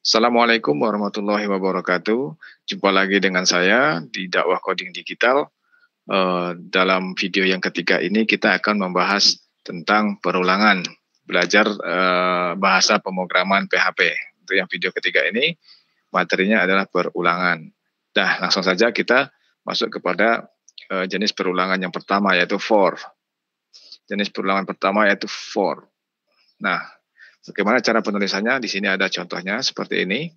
Assalamualaikum warahmatullahi wabarakatuh. Jumpa lagi dengan saya di dakwah coding digital. Eh, dalam video yang ketiga ini kita akan membahas tentang perulangan belajar eh, bahasa pemrograman PHP. Untuk yang video ketiga ini materinya adalah perulangan. Nah, langsung saja kita masuk kepada eh, jenis perulangan yang pertama yaitu for. Jenis perulangan pertama yaitu for. Nah, Bagaimana cara penulisannya? Di sini ada contohnya seperti ini.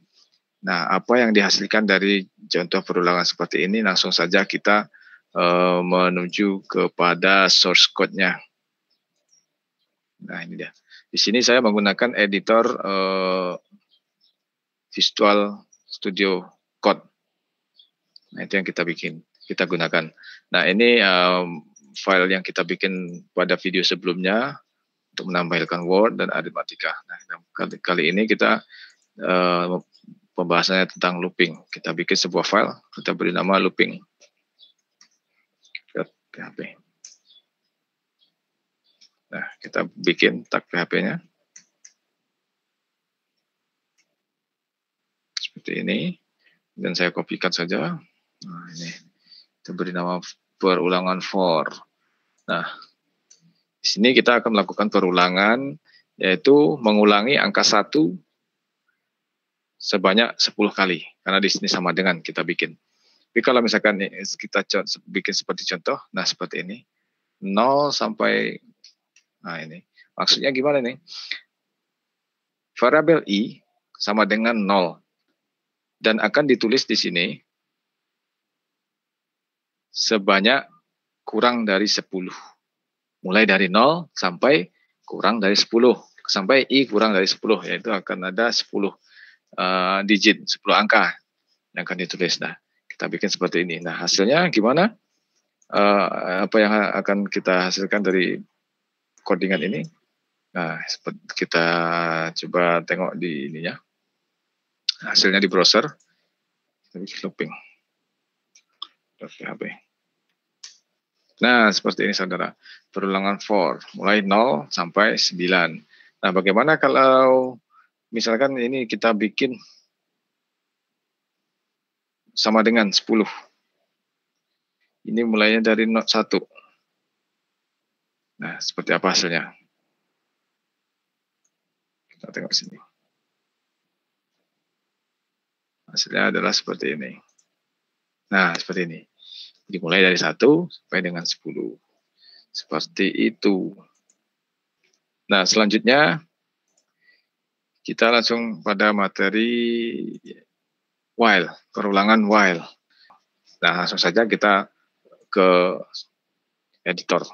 Nah, apa yang dihasilkan dari contoh perulangan seperti ini langsung saja kita e, menuju kepada source code-nya. Nah, ini dia. Di sini saya menggunakan editor e, Visual Studio Code. Nah, itu yang kita bikin, kita gunakan. Nah, ini e, file yang kita bikin pada video sebelumnya untuk menampilkan Word dan aritmatika. Nah, kali, ini kita uh, pembahasannya tentang looping. Kita bikin sebuah file, kita beri nama looping. PHP. Nah, kita bikin tag PHP-nya. Seperti ini. Dan saya kopikan saja. Nah, ini. Kita beri nama perulangan for. Nah, di sini kita akan melakukan perulangan, yaitu mengulangi angka satu sebanyak 10 kali. Karena di sini sama dengan kita bikin. Tapi kalau misalkan kita bikin seperti contoh, nah seperti ini. 0 sampai, nah ini. Maksudnya gimana nih? Variabel i sama dengan 0. Dan akan ditulis di sini sebanyak kurang dari 10 mulai dari 0 sampai kurang dari 10 sampai i kurang dari 10 yaitu akan ada 10 uh, eh, digit 10 angka yang akan ditulis nah kita bikin seperti ini nah hasilnya gimana uh, apa yang akan kita hasilkan dari codingan ini nah kita coba tengok di ininya hasilnya di browser looping oke looping Nah, seperti ini saudara. Perulangan for, mulai 0 sampai 9. Nah, bagaimana kalau misalkan ini kita bikin sama dengan 10. Ini mulainya dari not 1. Nah, seperti apa hasilnya? Kita tengok sini. Hasilnya adalah seperti ini. Nah, seperti ini dimulai dari satu sampai dengan 10. Seperti itu. Nah, selanjutnya kita langsung pada materi while, perulangan while. Nah, langsung saja kita ke editor.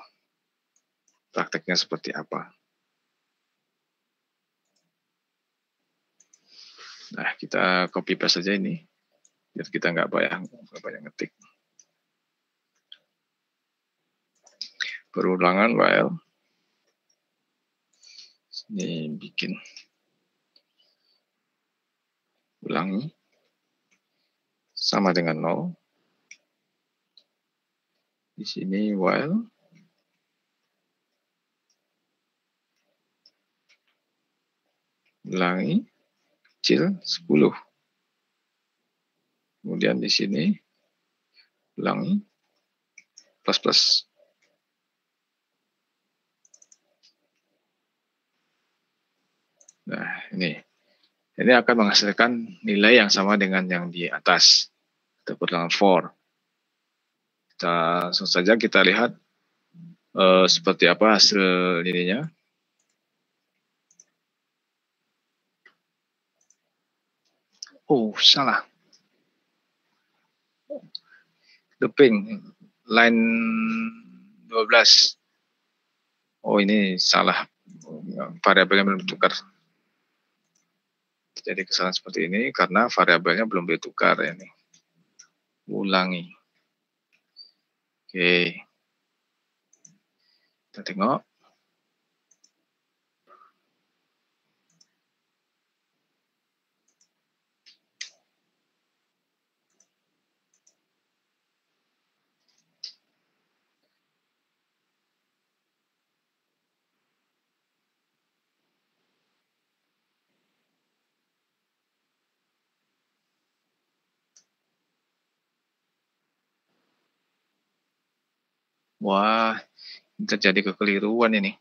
Prakteknya seperti apa? Nah, kita copy paste saja ini. Biar kita nggak banyak, nggak banyak ngetik. Perulangan while. Ini bikin ulangi sama dengan 0. Di sini while ulangi kecil 10. Kemudian di sini ulangi plus plus Nah, ini. Ini akan menghasilkan nilai yang sama dengan yang di atas. Itu pertanyaan for. Kita langsung saja kita lihat uh, seperti apa hasil ininya. Oh, salah. looping line 12. Oh, ini salah. Variabelnya belum tukar terjadi kesalahan seperti ini karena variabelnya belum ditukar ini. Ulangi. Oke. Kita tengok. Wah, terjadi kekeliruan ini.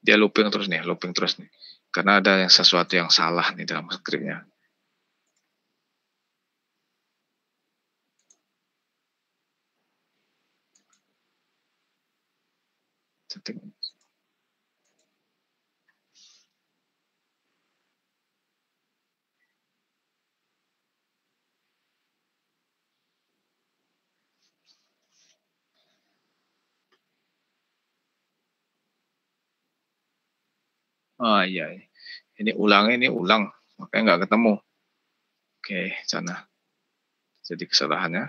Dia looping terus nih, looping terus nih. Karena ada yang sesuatu yang salah nih dalam skripnya. Setting. Oh iya, ini ulang ini ulang, makanya nggak ketemu. Oke, sana. Jadi kesalahannya.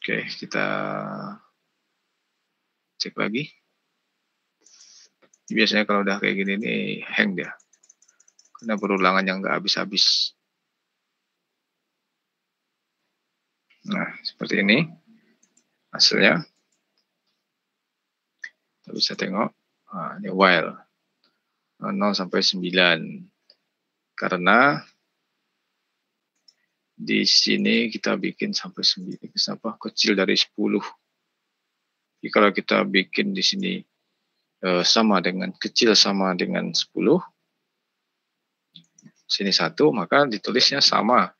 Oke, kita cek lagi. Biasanya kalau udah kayak gini ini hang dia. Karena perulangan yang nggak habis-habis. Nah, seperti ini hasilnya. Kita bisa tengok ini while. 0 sampai 9. Karena di sini kita bikin sampai 9 kenapa kecil dari 10. Jadi kalau kita bikin di sini eh, sama dengan kecil sama dengan 10 sini satu maka ditulisnya sama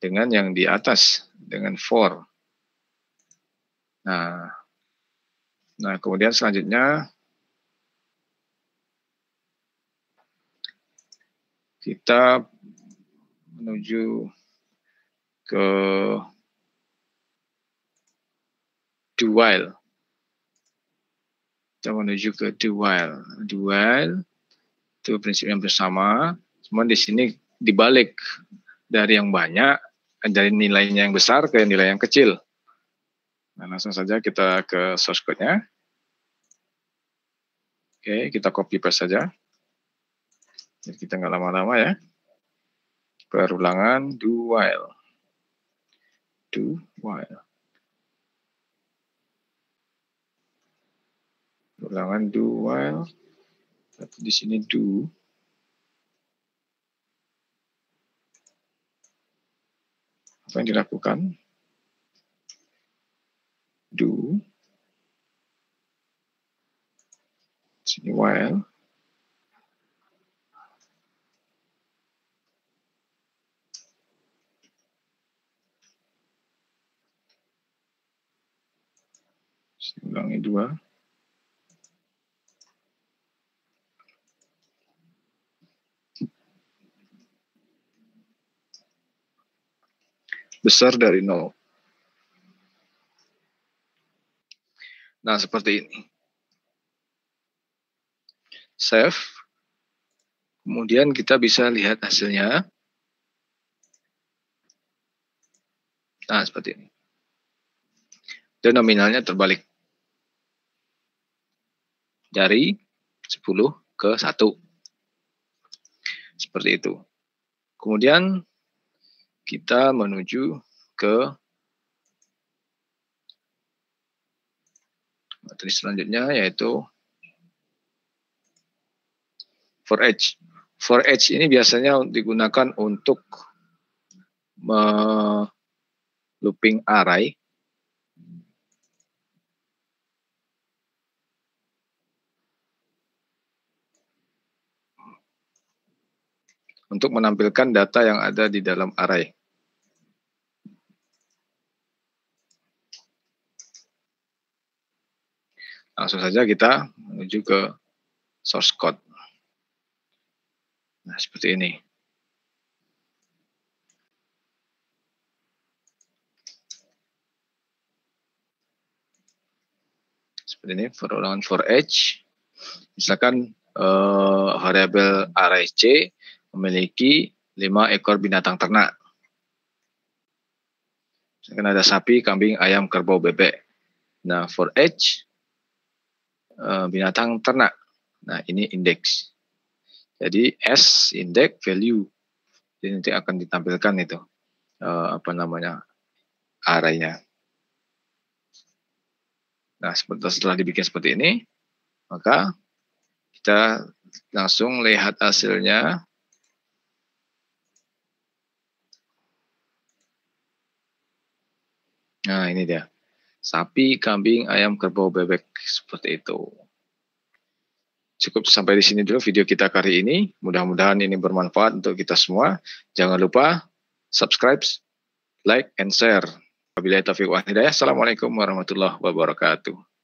dengan yang di atas dengan for. Nah, nah kemudian selanjutnya kita menuju ke dual Kita menuju ke dual dual itu prinsip yang bersama. Cuma di sini dibalik dari yang banyak, dari nilainya yang besar ke nilai yang kecil. Nah, langsung saja kita ke source code-nya. Oke, kita copy paste saja. Jadi kita nggak lama-lama ya. Perulangan do while. Do while. Perulangan do while. Tapi di sini do. Apa yang dilakukan? Do. Di sini while. ulangi dua besar dari nol. Nah, seperti ini. Save. Kemudian kita bisa lihat hasilnya. Nah, seperti ini. Dan nominalnya terbalik dari 10 ke 1. Seperti itu. Kemudian kita menuju ke materi selanjutnya yaitu for edge. For edge ini biasanya digunakan untuk me looping array untuk menampilkan data yang ada di dalam array. Langsung saja kita menuju ke source code. Nah, seperti ini. Seperti ini, for for edge. Misalkan uh, variabel array C memiliki lima ekor binatang ternak. Misalkan ada sapi, kambing, ayam, kerbau, bebek. Nah, for each eh, binatang ternak. Nah, ini indeks. Jadi S indeks value. Jadi nanti akan ditampilkan itu eh, apa namanya arahnya. Nah, setelah dibikin seperti ini, maka kita langsung lihat hasilnya Nah, ini dia. Sapi, kambing, ayam, kerbau, bebek seperti itu. Cukup sampai di sini dulu video kita kali ini. Mudah-mudahan ini bermanfaat untuk kita semua. Jangan lupa subscribe, like, and share. Wabillahi taufiq wal hidayah. Assalamualaikum warahmatullahi wabarakatuh.